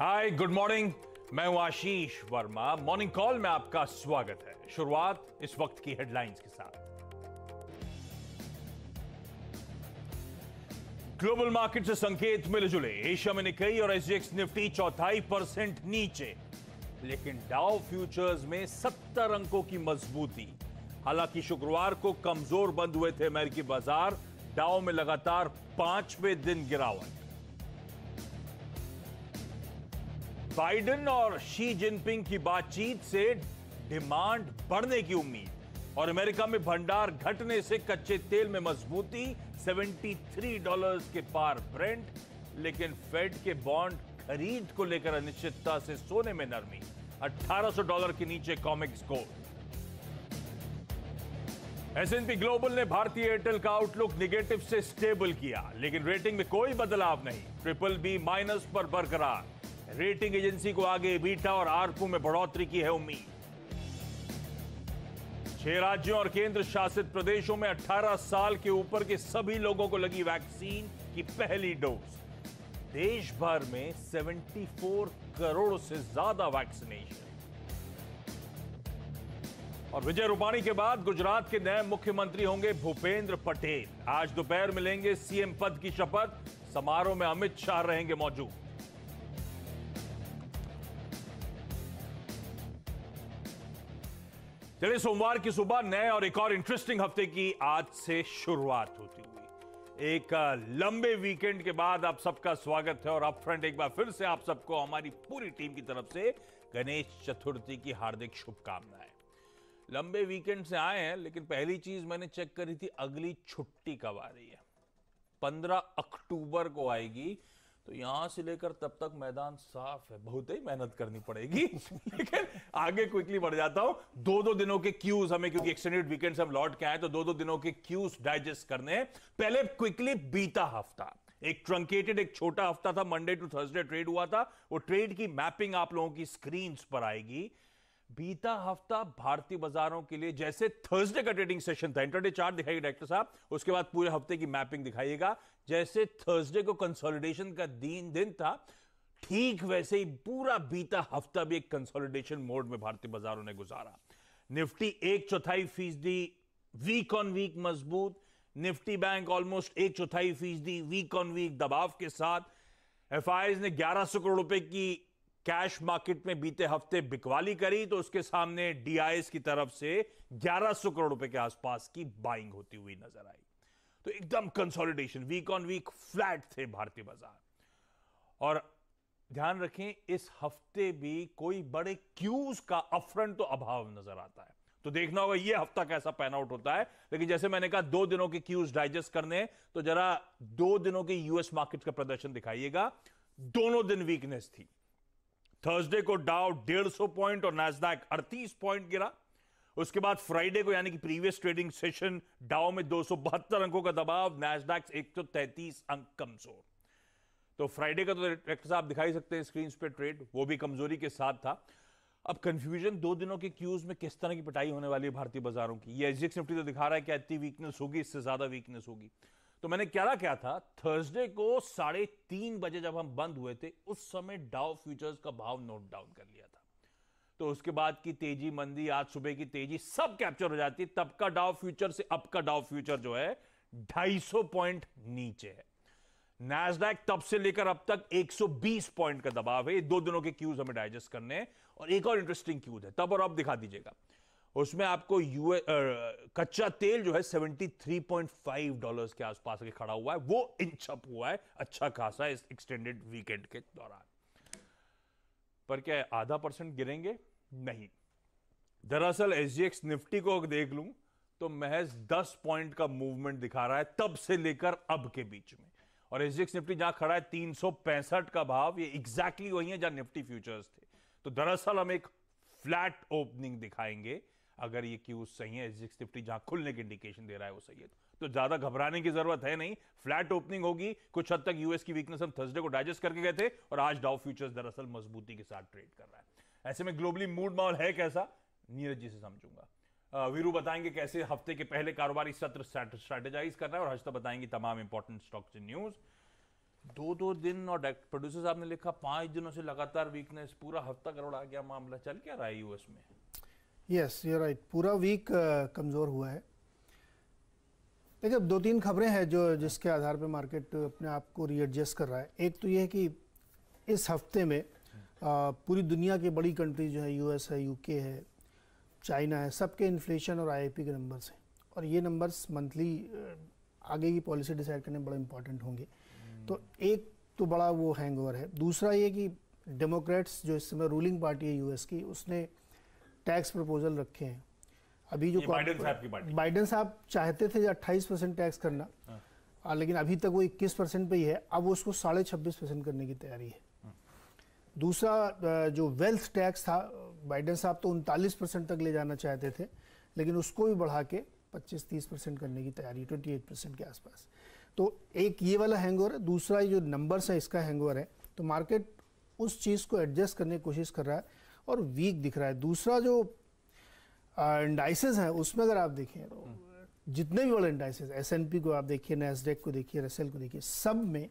Hi good morning मैं हूं आशीष Verma morning call में आपका स्वागत है शुरुआत इस वक्त की हेडलाइंस के साथ ग्लोबल मार्केट से संकेत मिले जुले एशिया में निकली और एसजीएक्स निफ्टी चौथाई परसेंट नीचे लेकिन डाउ फ्यूचर्स में सत्तर अंकों की मजबूती हालांकि शुक्रवार को कमजोर बंद हुए थे अमेरिकी बाजार डाउ में लगातार पांचवें दिन गिरावट बाइडन और शी जिनपिंग की बातचीत से डिमांड बढ़ने की उम्मीद और अमेरिका में भंडार घटने से कच्चे तेल में मजबूती 73 डॉलर्स के पार ब्रेंट लेकिन फेड के बॉन्ड खरीद को लेकर अनिश्चितता से सोने में नरमी 1800 डॉलर के नीचे कॉमिक्स को एसएनपी ग्लोबल ने भारतीय एयरटेल का आउटलुक निगेटिव से स्टेबल किया लेकिन रेटिंग में कोई बदलाव नहीं ट्रिपल बी माइनस पर बरकरार रेटिंग एजेंसी को आगे बीटा और आरपू में बढ़ोतरी की है उम्मीद छह राज्यों और केंद्र शासित प्रदेशों में 18 साल के ऊपर के सभी लोगों को लगी वैक्सीन की पहली डोज देश भर में 74 करोड़ से ज्यादा वैक्सीनेशन और विजय रूपाणी के बाद गुजरात के नए मुख्यमंत्री होंगे भूपेंद्र पटेल आज दोपहर मिलेंगे सीएम पद की शपथ समारोह में अमित शाह रहेंगे मौजूद चलिए सोमवार की सुबह नए और एक और इंटरेस्टिंग हफ्ते की आज से शुरुआत होती हुई एक लंबे वीकेंड के बाद आप सबका स्वागत है और आप फ्रंट एक बार फिर से आप सबको हमारी पूरी टीम की तरफ से गणेश चतुर्थी की हार्दिक शुभकामनाएं लंबे वीकेंड से आए हैं लेकिन पहली चीज मैंने चेक करी थी अगली छुट्टी कब आ रही है पंद्रह अक्टूबर को आएगी तो यहां से लेकर तब तक मैदान साफ है बहुत ही मेहनत करनी पड़ेगी लेकिन आगे क्विकली बढ़ जाता हूं दो दो दिनों के क्यूज हमें क्योंकि एक्सटेंडेड वीकेंड हम लौट के आए तो दो दो दिनों के क्यूज डाइजेस्ट करने पहले क्विकली बीता हफ्ता एक ट्रंकेटेड एक छोटा हफ्ता था मंडे टू थर्सडे ट्रेड हुआ था वो ट्रेड की मैपिंग आप लोगों की स्क्रीन पर आएगी बीता हफ्ता भारतीय बाजारों के लिए जैसे थर्सडे का ट्रेडिंग सेशन था इंटरडे चार्ट दिखाइए डायरेक्टर साहब उसके बाद पूरे हफ्ते की मैपिंग दिखाइएगा जैसे थर्सडे को कंसोलिडेशन का दिन दिन था ठीक वैसे ही पूरा बीता हफ्ता भी एक कंसोलिडेशन मोड में भारतीय बाजारों ने गुजारा निफ्टी एक चौथाई फीसदी वीक ऑन वीक मजबूत निफ्टी बैंक ऑलमोस्ट एक चौथाई फीसदी वीक ऑन वीक दबाव के साथ एफ ने 1100 करोड़ रुपए की कैश मार्केट में बीते हफ्ते बिकवाली करी तो उसके सामने डीआईएस की तरफ से 1100 करोड़ रुपए के आसपास की बाइंग होती हुई नजर आई तो एकदम consolidation week on week flat थे भारतीय बाजार और ध्यान रखें इस हफ्ते भी कोई बड़े क्यूज का अफरंट तो अभाव नजर आता है तो देखना होगा ये हफ्ता कैसा पैन आउट होता है लेकिन जैसे मैंने कहा दो दिनों के क्यूज डाइजेस्ट करने तो जरा दो दिनों के यूएस मार्केट का प्रदर्शन दिखाइएगा दोनों दिन वीकनेस थी थर्सडे को डाउ डेढ़ सौ पॉइंट और नैसडैक अड़तीस पॉइंट गिरा उसके बाद फ्राइडे को यानी कि प्रीवियस ट्रेडिंग सेशन डाव में दो अंकों का दबाव नैसडैक्स एक तो अंक कमजोर तो फ्राइडे का तो डायरेक्टर साहब दिखाई सकते हैं स्क्रीन पे ट्रेड वो भी कमजोरी के साथ था अब कंफ्यूजन दो दिनों के क्यूज में किस तरह की पिटाई होने वाली है भारतीय बाजारों की ये एसडीएक्स निफ्टी तो दिखा रहा है कि इतनी वीकनेस होगी इससे ज्यादा वीकनेस होगी तो मैंने क्या क्या था थर्सडे को साढ़े तीन बजे जब हम बंद हुए थे उस समय डाउ फ्यूचर्स का भाव नोट डाउन कर लिया था तो उसके बाद की तेजी मंदी आज सुबह की तेजी सब कैप्चर हो जाती तब का डाउ फ्यूचर से अब का डाउ फ्यूचर जो है 250 पॉइंट नीचे है नैसडैक तब से लेकर अब तक 120 पॉइंट का दबाव है दो दिनों के क्यूज हमें डाइजेस्ट करने और एक और इंटरेस्टिंग क्यूज है तब और अब दिखा दीजिएगा उसमें आपको यूए कच्चा तेल जो है 73.5 डॉलर्स के आसपास के खड़ा हुआ है वो इंच अप हुआ है अच्छा खासा इस एक्सटेंडेड वीकेंड के दौरान पर क्या आधा परसेंट गिरेंगे नहीं दरअसल एसजीएक्स निफ्टी को देख लूं तो महज 10 पॉइंट का मूवमेंट दिखा रहा है तब से लेकर अब के बीच में और एसजीएक्स निफ्टी जहां खड़ा है तीन का भाव ये एग्जैक्टली वही है जहां निफ्टी फ्यूचर्स थे तो दरअसल हम एक फ्लैट ओपनिंग दिखाएंगे अगर ये क्यूज सही है एसजीएक्स निफ्टी जहां खुलने की इंडिकेशन दे रहा है वो सही है तो ज्यादा घबराने की जरूरत है नहीं फ्लैट ओपनिंग होगी कुछ हद तक यूएस की वीकनेस हम थर्सडे को डाइजेस्ट करके गए थे और आज डाउ फ्यूचर्स दरअसल मजबूती के साथ ट्रेड कर रहा है ऐसे में ग्लोबली मूड माहौल है कैसा नीरज जी से समझूंगा वीरू बताएंगे कैसे हफ्ते के पहले कारोबारी सत्र स्ट्रेटेजाइज कर रहा है और हर्षता बताएंगे तमाम इंपॉर्टेंट स्टॉक्स इन न्यूज़ दो दो दिन और प्रोड्यूसर साहब ने लिखा पांच दिनों से लगातार वीकनेस पूरा हफ्ता करोड़ आ गया मामला चल क्या रहा है यूएस में यस yes, राइट पूरा वीक कमज़ोर हुआ है देखिए दो तीन खबरें हैं जो जिसके आधार पर मार्केट अपने आप को रीएडजस्ट कर रहा है एक तो ये है कि इस हफ्ते में आ, पूरी दुनिया की बड़ी कंट्री जो है यूएस है यूके है चाइना है सबके इन्फ्लेशन और आईआईपी के नंबर्स हैं और ये नंबर्स मंथली आगे की पॉलिसी डिसाइड करने में बड़ा इंपॉर्टेंट होंगे तो एक तो बड़ा वो हैंगओवर है दूसरा ये कि डेमोक्रेट्स जो इस समय रूलिंग पार्टी है यूएस की उसने टैक्स प्रपोजल रखे हैं अभी जो बाइडन साहब की पार्टी बाइडन साहब चाहते थे अट्ठाईस परसेंट टैक्स करना हाँ। लेकिन अभी तक वो इक्कीस परसेंट पे ही है अब उसको साढ़े छब्बीस परसेंट करने की तैयारी है हाँ। दूसरा जो वेल्थ टैक्स था बाइडन साहब तो उनतालीस परसेंट तक ले जाना चाहते थे लेकिन उसको भी बढ़ा के 25-30 परसेंट करने की तैयारी 28 परसेंट के आसपास तो एक ये वाला हैंगओवर है दूसरा ये जो नंबर्स है इसका हैंगओवर है तो मार्केट उस चीज़ को एडजस्ट करने की कोशिश कर रहा है और वीक दिख रहा है दूसरा जो इंडाइसेज uh, हैं उसमें अगर आप देखें तो जितने भी बड़े इंडाइसेज एस एन पी को आप देखिए नेसडेक को देखिए रसेल को देखिए सब में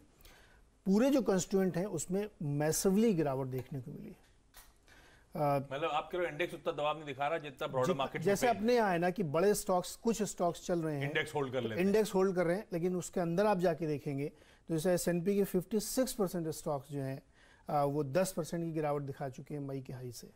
पूरे जो कंस्टिट्यूंट हैं उसमें मैसिवली गिरावट देखने को मिली है uh, मतलब आप कह आपके इंडेक्स उतना दबाव नहीं दिखा रहा जितना ब्रॉडर मार्केट जैसे अपने यहाँ है ना कि बड़े स्टॉक्स कुछ स्टॉक्स चल रहे हैं इंडेक्स होल्ड कर रहे तो हैं इंडेक्स होल्ड कर रहे हैं लेकिन उसके अंदर आप जाके देखेंगे तो जैसे एस एन पी के फिफ्टी सिक्स परसेंट स्टॉक्स जो हैं uh, वो दस परसेंट की गिरावट दिखा चुके हैं मई के हाई से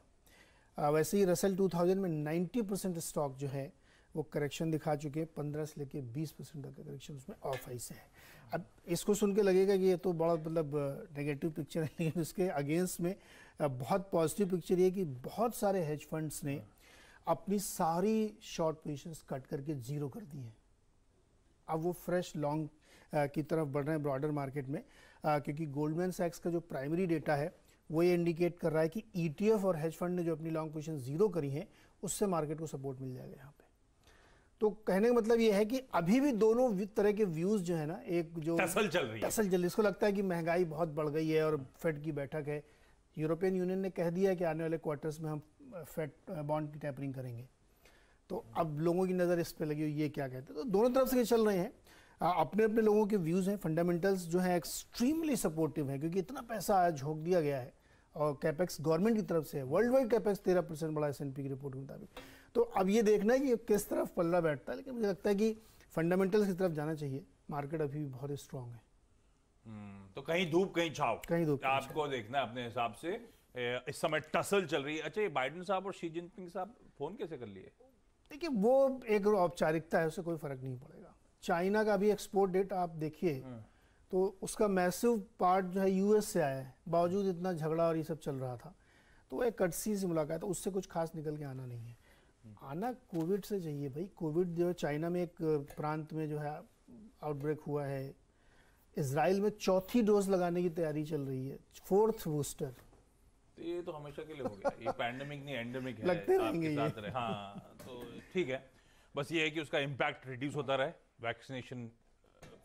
वैसे ही रसल 2000 में 90 परसेंट स्टॉक जो है वो करेक्शन दिखा चुके हैं पंद्रह से लेकर बीस परसेंट तक का करेक्शन उसमें ऑफ आई से है अब इसको सुन के लगेगा कि ये तो बड़ा मतलब नेगेटिव पिक्चर है लेकिन उसके अगेंस्ट में बहुत पॉजिटिव पिक्चर ये कि बहुत सारे हेज फंड्स ने अपनी सारी शॉर्ट पोजिशन कट करके ज़ीरो कर दी हैं अब वो फ्रेश लॉन्ग की तरफ बढ़ रहे हैं ब्रॉडर मार्केट में क्योंकि गोल्डमैन सैक्स का जो प्राइमरी डेटा है वो ये इंडिकेट कर रहा है कि ई e और हेज फंड ने जो अपनी लॉन्ग पोजिशन जीरो करी है उससे मार्केट को सपोर्ट मिल जाएगा यहाँ पे तो कहने का मतलब ये है कि अभी भी दोनों तरह के व्यूज जो है ना एक जो टसल चल रही है चल इसको लगता है कि महंगाई बहुत बढ़ गई है और फेड की बैठक है यूरोपियन यूनियन ने कह दिया कि आने वाले क्वार्टर्स में हम फेड बॉन्ड की टैपरिंग करेंगे तो अब लोगों की नज़र इस पर लगी हुई ये क्या कहते हैं तो दोनों तरफ से ये चल रहे हैं अपने अपने लोगों के व्यूज़ हैं फंडामेंटल्स जो हैं एक्सट्रीमली सपोर्टिव हैं क्योंकि इतना पैसा झोंक दिया गया है और कैपेक्स गवर्नमेंट की तरफ से है वर्ल्ड वाइड कैपेक्स तेरह परसेंट बढ़ा एस की रिपोर्ट के मुताबिक तो अब ये देखना है कि किस तरफ पल्ला बैठता है लेकिन मुझे लगता है कि फंडामेंटल्स की तरफ जाना चाहिए मार्केट अभी भी बहुत स्ट्रांग है हम्म, तो कहीं धूप कहीं छाव कहीं धूप आपको देखना अपने हिसाब से इस समय टसल चल रही है अच्छा ये बाइडन साहब और शी जिनपिंग साहब फोन कैसे कर लिए देखिए वो एक औपचारिकता है उससे कोई फर्क नहीं पड़ेगा चाइना का भी एक्सपोर्ट डेट आप देखिए हम्म। तो उसका मैसिव पार्ट जो है यूएस से आया है बावजूद इतना झगड़ा और ये सब चल रहा था तो वो एक कटसी से मुलाकात है तो उससे कुछ खास निकल के आना नहीं है आना कोविड से चाहिए भाई कोविड जो चाइना में एक प्रांत में जो है आउटब्रेक हुआ है इसराइल में चौथी डोज लगाने की तैयारी चल रही है फोर्थ बूस्टर तो ये तो हमेशा के लिए हो गया ये पैंडेमिक नहीं एंडेमिक है लगते रहेंगे रहे। हाँ तो ठीक है बस ये है कि उसका इम्पैक्ट रिड्यूस होता रहे वैक्सीनेशन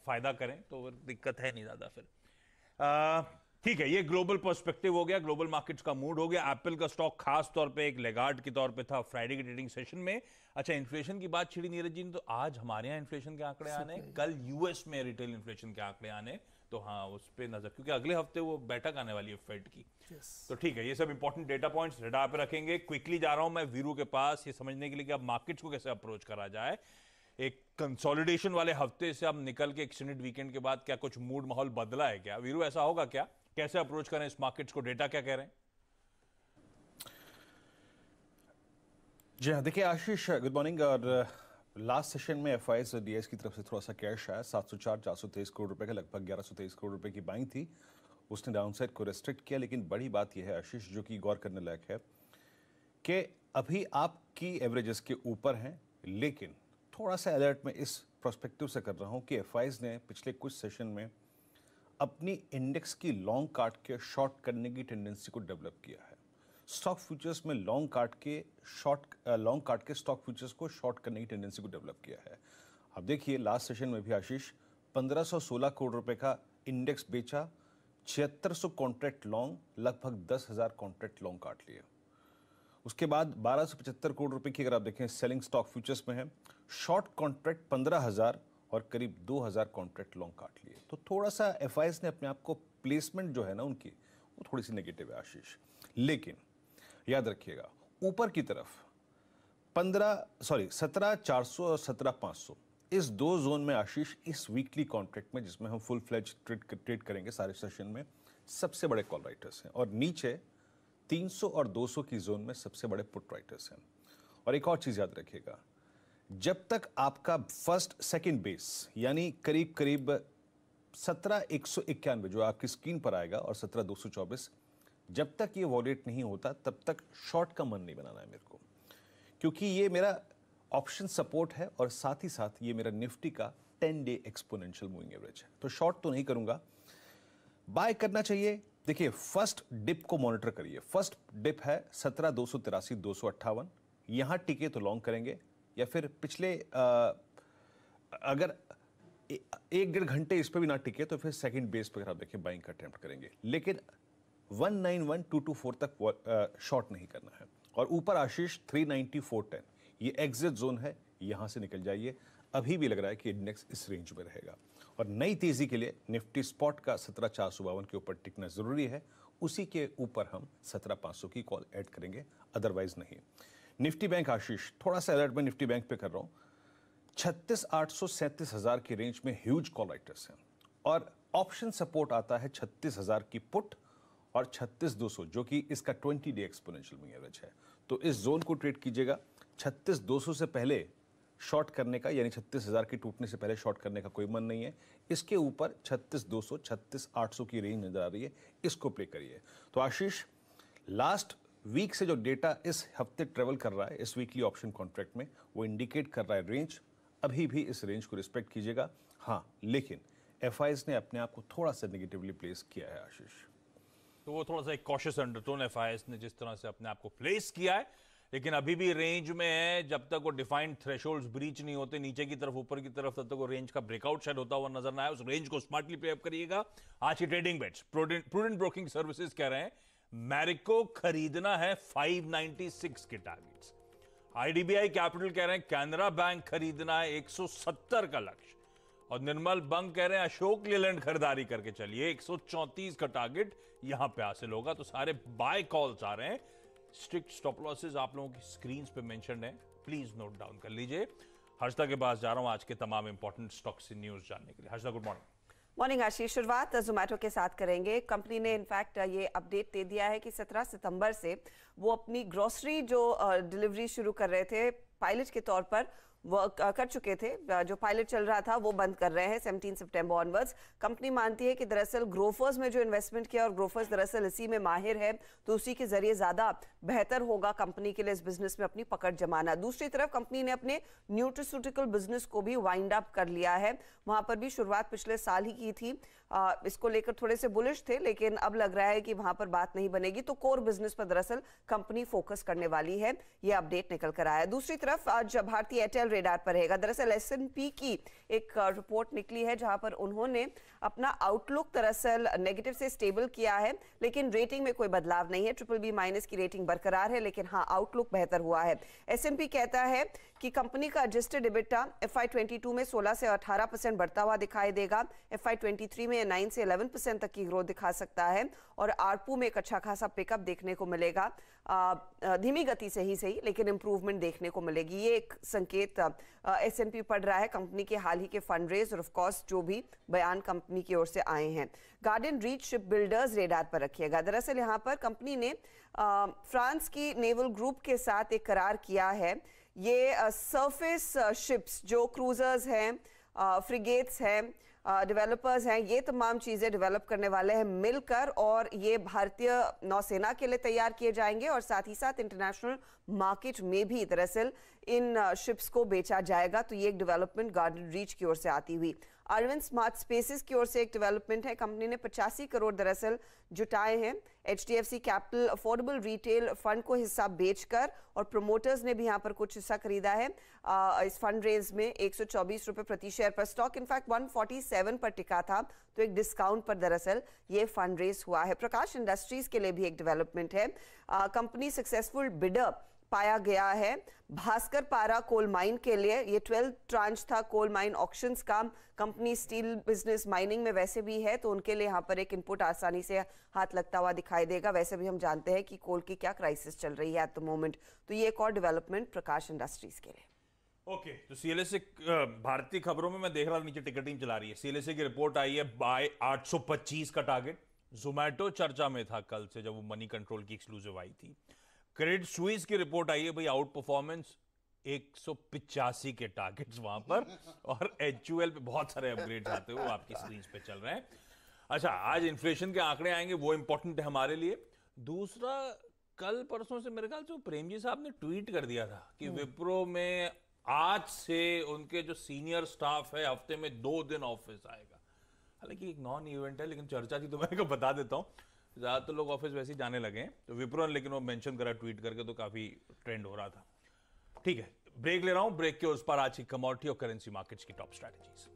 फ़ायदा करें तो दिक्कत है नहीं ज़्यादा फिर ठीक है ये ग्लोबल पर्सपेक्टिव हो गया ग्लोबल मार्केट्स का मूड हो गया एप्पल का स्टॉक खास तौर पे एक लेगार्ड के तौर पे था फ्राइडे के ट्रेडिंग सेशन में अच्छा इन्फ्लेशन की बात छिड़ी नीरज जी तो आज हमारे यहाँ इन्फ्लेशन के आंकड़े आने कल यूएस में रिटेल इन्फ्लेशन के आंकड़े आने तो हाँ उस पर नजर क्योंकि अगले हफ्ते वो बैठक आने वाली है फेड की yes. तो ठीक है ये सब इंपॉर्टेंट डेटा पॉइंट्स रडार पे रखेंगे क्विकली जा रहा हूं मैं वीरू के पास ये समझने के लिए कि अब मार्केट्स को कैसे अप्रोच करा जाए एक कंसोलिडेशन वाले हफ्ते से अब निकल के एक्सटेंडेड वीकेंड के बाद क्या कुछ मूड माहौल बदला है क्या वीरू ऐसा होगा क्या कैसे अप्रोच करें इस मार्केट्स को डेटा क्या कह रहे हैं जी हाँ देखिए आशीष गुड मॉर्निंग और लास्ट uh, सेशन में एफ आई की तरफ से थोड़ा सा कैश आया सात सौ चार चार सौ तेईस करोड़ रुपए का लगभग ग्यारह सौ तेईस करोड़ रुपए की बाइंग थी उसने डाउनसाइड को रेस्ट्रिक्ट किया लेकिन बड़ी बात यह है आशीष जो कि गौर करने लायक है कि अभी आपकी एवरेजेस के ऊपर हैं लेकिन थोड़ा सा अलर्ट मैं इस प्रोस्पेक्टिव से कर रहा हूँ कि एफ ने पिछले कुछ सेशन में अपनी इंडेक्स की लॉन्ग काट के शॉर्ट करने की टेंडेंसी को डेवलप किया है स्टॉक फ्यूचर्स में लॉन्ग काट के शॉर्ट लॉन्ग काट के स्टॉक फ्यूचर्स को शॉर्ट करने की टेंडेंसी को डेवलप किया है अब देखिए लास्ट सेशन में भी आशीष 1516 करोड़ रुपए का इंडेक्स बेचा छिहत्तर कॉन्ट्रैक्ट लॉन्ग लगभग दस हज़ार कॉन्ट्रैक्ट लॉन्ग काट लिए उसके बाद 1275 करोड़ रुपए की अगर आप देखें सेलिंग स्टॉक फ्यूचर्स में है शॉर्ट कॉन्ट्रैक्ट 15000 और करीब 2000 कॉन्ट्रैक्ट लॉन्ग काट लिए तो थोड़ा सा एफ ने अपने आप को प्लेसमेंट जो है ना उनकी वो थोड़ी सी नेगेटिव है आशीष लेकिन याद रखिएगा ऊपर की तरफ पंद्रह सॉरी सत्रह चार सौ और सत्रह पाँच सौ इस दो जोन में आशीष इस वीकली कॉन्ट्रैक्ट में जिसमें हम फुल फ्लेज ट्रेड ट्रेड करेंगे सारे सेशन में सबसे बड़े कॉल राइटर्स हैं और नीचे 300 और 200 की जोन में सबसे बड़े पुट राइटर्स हैं और एक और चीज़ याद रखिएगा जब तक आपका फर्स्ट सेकंड बेस यानी करीब करीब सत्रह एक सौ इक्यानवे जो आपकी स्क्रीन पर आएगा और सत्रह दो सौ चौबीस जब तक ये वॉलेट नहीं होता तब तक शॉर्ट का मन नहीं बनाना है मेरे को क्योंकि ये मेरा ऑप्शन सपोर्ट है और साथ ही साथ ये मेरा निफ्टी का ten day exponential moving average है तो शॉर्ट तो नहीं करूंगा बाय करना चाहिए देखिए फर्स्ट डिप को मॉनिटर करिए फर्स्ट डिप है सत्रह दो सौ तिरासी दो सौ अट्ठावन यहाँ टिके तो लॉन्ग करेंगे या फिर पिछले आ, अगर ए, एक डेढ़ घंटे इस पर भी ना टिके तो फिर सेकंड बेस पर आप देखिए बाइंग का अटैम्प्ट करेंगे लेकिन one nine one two two four तक शॉर्ट नहीं करना है और ऊपर Ashish three ninety four ten ये एग्जिट जोन है यहाँ से निकल जाइए अभी भी लग रहा है कि इंडेक्स इस रेंज में रहेगा और नई तेजी के लिए निफ्टी स्पॉट का सत्रह चार सौ बावन के ऊपर टिकना जरूरी है उसी के ऊपर हम सत्रह पाँच सौ की कॉल ऐड करेंगे अदरवाइज नहीं निफ्टी बैंक आशीष थोड़ा सा अलर्ट में निफ्टी बैंक पे कर रहा हूँ छत्तीस आठ सौ सैंतीस हजार की रेंज में ह्यूज कॉल राइटर्स हैं और ऑप्शन सपोर्ट आता है छत्तीस हजार की पुट और छत्तीस दो सौ जो कि इसका ट्वेंटी डे एक्सपोनेंशियल एवरेज है तो इस जोन को ट्रेड कीजिएगा छत्तीस दो सौ से पहले शॉर्ट करने का यानी छत्तीस हज़ार की टूटने से पहले शॉर्ट करने का कोई मन नहीं है इसके ऊपर छत्तीस दो सौ छत्तीस आठ सौ की रेंज नज़र आ रही है इसको प्ले करिए तो आशीष लास्ट वीक से जो डेटा इस हफ्ते ट्रेवल कर रहा है इस वीकली ऑप्शन कॉन्ट्रैक्ट में वो इंडिकेट कर रहा है रेंज अभी भी इस रेंज को रिस्पेक्ट कीजिएगा हाँ लेकिन एफ ने अपने आप को थोड़ा सा नेगेटिवली प्लेस किया है आशीष तो वो थोड़ा सा एक कॉशियस अंडरटोन एफ ने जिस तरह से अपने आप को प्लेस किया है लेकिन अभी भी रेंज में है जब तक वो डिफाइंड थ्रेश ब्रीच नहीं होते नीचे की तरफ ऊपर की तरफ तब तक वो रेंज का ब्रेकआउट शायद होता हुआ नजर ना आए उस रेंज को स्मार्टली पे अप करिएगा आज की trading bets Prudent Broking Services कह रहे हैं मैरिको खरीदना है 596 के टारगेट्स आईडीबीआई कैपिटल कह रहे हैं कैनरा बैंक खरीदना है 170 का लक्ष्य और निर्मल बंग कह रहे हैं अशोक लेलैंड खरीदारी करके चलिए 134 का टारगेट यहां पे हासिल होगा तो सारे बाय कॉल्स आ रहे हैं स्ट्रिक्ट स्टॉप लॉसेज आप लोगों की स्क्रीन पे मैंशन है प्लीज नोट डाउन कर लीजिए हर्षदा के पास जा रहा हूँ आज के तमाम इंपॉर्टेंट स्टॉक्स की न्यूज जानने के लिए Harshada good morning morning Ashish शुरुआत जोमेटो के साथ करेंगे कंपनी ने इनफैक्ट ये अपडेट दे दिया है कि 17 सितंबर से वो अपनी ग्रोसरी जो डिलीवरी शुरू कर रहे थे पायलट के तौर पर वर्क कर चुके थे जो पायलट चल रहा था वो बंद कर रहे हैं सेवनटीन सितंबर ऑनवर्ड्स कंपनी मानती है कि दरअसल ग्रोफर्स में जो इन्वेस्टमेंट किया और ग्रोफर्स दरअसल इसी में माहिर है तो उसी के जरिए ज़्यादा बेहतर होगा कंपनी के लिए इस बिजनेस में अपनी पकड़ जमाना दूसरी तरफ कंपनी ने अपने न्यूट्रोसूटिकल बिजनेस को भी वाइंड अप कर लिया है वहाँ पर भी शुरुआत पिछले साल ही की थी आ, इसको लेकर थोड़े से बुलिश थे लेकिन अब लग रहा है कि वहाँ पर बात नहीं बनेगी तो कोर बिजनेस पर दरअसल कंपनी फोकस करने वाली है ये अपडेट निकल कर आया दूसरी तरफ आज भारतीय एयरटेल रेडार पर रहेगा दरअसल एस की एक रिपोर्ट निकली है जहां पर उन्होंने अपना आउटलुक दरअसल नेगेटिव से स्टेबल किया है लेकिन रेटिंग में कोई बदलाव नहीं है ट्रिपल बी माइनस की रेटिंग बरकरार है लेकिन हाँ आउटलुक बेहतर हुआ है एस कहता है कि कंपनी का एडजस्टेड डिबिटा एफ आई में सोलह से अठारह परसेंट बढ़ता हुआ दिखाई देगा एफ आई में नाइन से इलेवन परसेंट तक की ग्रोथ दिखा सकता है और आरपू में एक अच्छा खासा पिकअप देखने को मिलेगा धीमी गति से ही सही लेकिन इम्प्रूवमेंट देखने को मिलेगी ये एक संकेत एस एन पी पढ़ रहा है कंपनी के हाल ही के फंड रेज और ऑफकोर्स जो भी बयान कंपनी की ओर से आए हैं Garden Reach Shipbuilders radar पर रखिएगा दरअसल यहाँ पर कंपनी ने फ्रांस की नेवल ग्रुप के साथ एक करार किया है ये सर्फेस शिप्स जो क्रूजर्स हैं फ्रिगेट्स हैं डेवलपर्स हैं ये तमाम चीज़ें डेवलप करने वाले हैं मिलकर और ये भारतीय नौसेना के लिए तैयार किए जाएंगे और साथ ही साथ इंटरनेशनल मार्केट में भी दरअसल इन शिप्स को बेचा जाएगा तो ये एक डेवलपमेंट गार्डन रीच की ओर से आती हुई अरविंद स्मार्ट स्पेसेस की ओर से एक डेवलपमेंट है कंपनी ने पचासी करोड़ दरअसल जुटाए हैं H Capital Affordable Retail Fund को हिस्सा बेचकर और प्रोमोटर्स ने भी यहाँ पर कुछ हिस्सा खरीदा है आ, इस फंड रेंज में एक रुपए प्रति शेयर पर स्टॉक इनफैक्ट सेवन पर टिका था तो एक डिस्काउंट पर दरअसल ये फंड रेज हुआ है प्रकाश इंडस्ट्रीज के लिए भी एक डेवलपमेंट है कंपनी सक्सेसफुल बिडअप पाया गया है भास्कर पारा कोल माइन के लिए ये ट्वेल्थ ट्रांच था कोल माइन ऑक्शंस का कंपनी स्टील बिजनेस माइनिंग में वैसे भी है तो उनके लिए यहाँ पर एक इनपुट आसानी से हाथ लगता हुआ दिखाई देगा वैसे भी हम जानते हैं कि कोल की क्या क्राइसिस चल रही है एट द मोमेंट तो ये एक और डेवलपमेंट प्रकाश इंडस्ट्रीज के लिए ओके okay, तो सीएलएसए भारतीय खबरों में मैं देख रहा था नीचे टिकटिंग चला रही है सीएलएसए की रिपोर्ट आई है बाय 825 का टारगेट जोमैटो चर्चा में था कल से जब वो मनी कंट्रोल की एक्सक्लूसिव आई थी क्रेडिट स्विस की रिपोर्ट आई है भाई आउट परफॉर्मेंस एक के टारगेट्स वहां पर और एच पे बहुत सारे अपग्रेड आते हुए आपकी स्क्रीन पे चल रहे हैं अच्छा आज इन्फ्लेशन के आंकड़े आएंगे वो इंपॉर्टेंट है हमारे लिए दूसरा कल परसों से मेरे ख्याल से प्रेम जी साहब ने ट्वीट कर दिया था कि हम्म। विप्रो में आज से उनके जो सीनियर स्टाफ है हफ्ते में दो दिन ऑफिस आएगा हालांकि एक नॉन इवेंट है लेकिन चर्चा थी तो मैं बता देता हूं ज़्यादातर लोग ऑफिस वैसे ही जाने लगे हैं तो विप्रो ने लेकिन वो मेंशन करा ट्वीट करके तो काफ़ी ट्रेंड हो रहा था ठीक है ब्रेक ले रहा हूँ ब्रेक के उस पर आज की कमोडिटी और करेंसी मार्केट्स की टॉप स्ट्रैटेजीज़